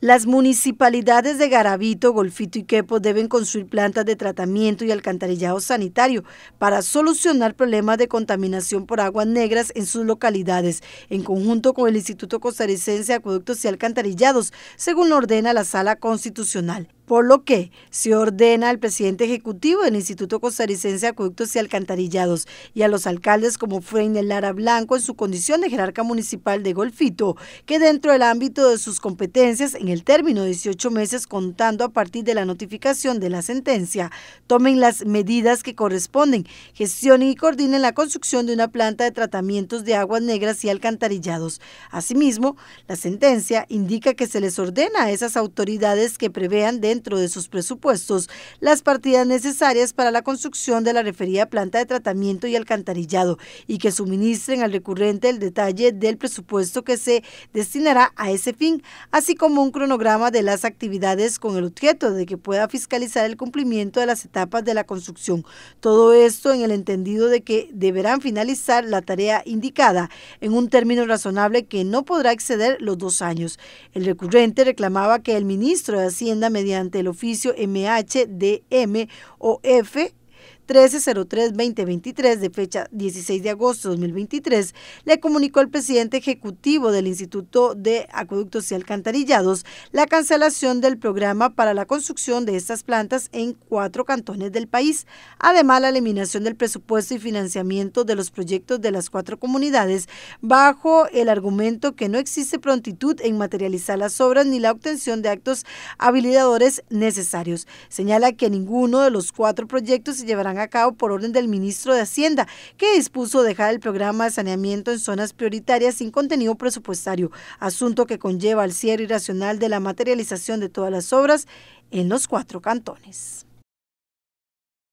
Las municipalidades de Garabito, Golfito y Quepo deben construir plantas de tratamiento y alcantarillado sanitario para solucionar problemas de contaminación por aguas negras en sus localidades, en conjunto con el Instituto Costarricense de Acueductos y Alcantarillados, según ordena la Sala Constitucional por lo que se ordena al presidente ejecutivo del Instituto Costarricense de Acueductos y Alcantarillados y a los alcaldes como Freiner Lara Blanco en su condición de jerarca municipal de Golfito, que dentro del ámbito de sus competencias en el término de 18 meses contando a partir de la notificación de la sentencia, tomen las medidas que corresponden, gestionen y coordinen la construcción de una planta de tratamientos de aguas negras y alcantarillados. Asimismo, la sentencia indica que se les ordena a esas autoridades que prevean de dentro de sus presupuestos las partidas necesarias para la construcción de la referida planta de tratamiento y alcantarillado y que suministren al recurrente el detalle del presupuesto que se destinará a ese fin, así como un cronograma de las actividades con el objeto de que pueda fiscalizar el cumplimiento de las etapas de la construcción. Todo esto en el entendido de que deberán finalizar la tarea indicada en un término razonable que no podrá exceder los dos años. El recurrente reclamaba que el ministro de Hacienda mediante ante el oficio MHDM o F 1303-2023 de fecha 16 de agosto de 2023, le comunicó el presidente ejecutivo del Instituto de Acueductos y Alcantarillados la cancelación del programa para la construcción de estas plantas en cuatro cantones del país, además la eliminación del presupuesto y financiamiento de los proyectos de las cuatro comunidades bajo el argumento que no existe prontitud en materializar las obras ni la obtención de actos habilitadores necesarios. Señala que ninguno de los cuatro proyectos se llevarán a cabo por orden del ministro de Hacienda, que dispuso dejar el programa de saneamiento en zonas prioritarias sin contenido presupuestario, asunto que conlleva al cierre irracional de la materialización de todas las obras en los cuatro cantones.